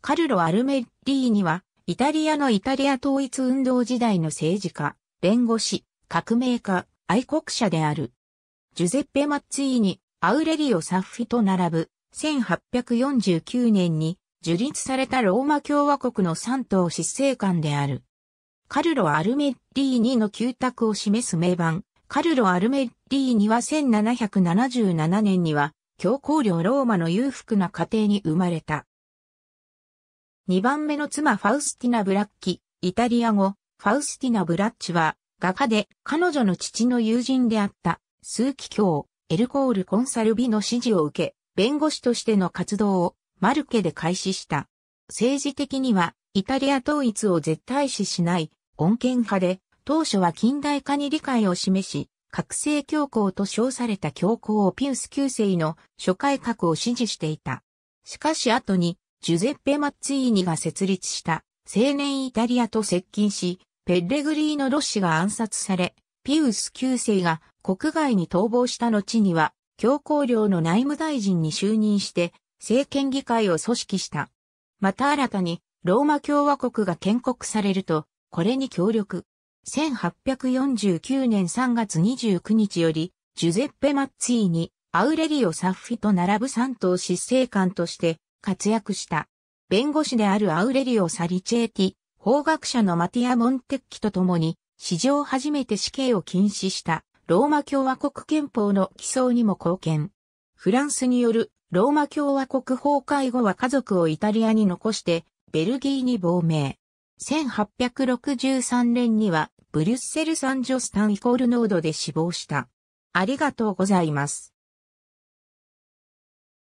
カルロ・アルメッリーニは、イタリアのイタリア統一運動時代の政治家、弁護士、革命家、愛国者である。ジュゼッペ・マッツィーニ、アウレリオ・サッフィと並ぶ、1849年に樹立されたローマ共和国の三党執政官である。カルロ・アルメッリーニの旧宅を示す名盤、カルロ・アルメッリーニは1777年には、教皇領ローマの裕福な家庭に生まれた。2番目の妻ファウスティナ・ブラッキ、イタリア語、ファウスティナ・ブラッチは、画家で彼女の父の友人であった、数奇教、エルコール・コンサルビの指示を受け、弁護士としての活動をマルケで開始した。政治的には、イタリア統一を絶対視しない、穏健派で、当初は近代化に理解を示し、覚醒教皇と称された教皇をピウス9世の諸改革を支持していた。しかし後にジュゼッペ・マッツィーニが設立した青年イタリアと接近し、ペッレグリーノ・ロッシが暗殺され、ピウス9世が国外に逃亡した後には、教皇領の内務大臣に就任して、政権議会を組織した。また新たに、ローマ共和国が建国されると、これに協力。1849年3月29日より、ジュゼッペ・マッツィーニ、アウレリオ・サッフィと並ぶ3党執政官として、活躍した。弁護士であるアウレリオ・サリチェーティ、法学者のマティア・モンテッキと共に、史上初めて死刑を禁止したローマ共和国憲法の起草にも貢献。フランスによるローマ共和国崩壊後は家族をイタリアに残してベルギーに亡命。1863年にはブリュッセル・サンジョスタンイコールノードで死亡した。ありがとうございます。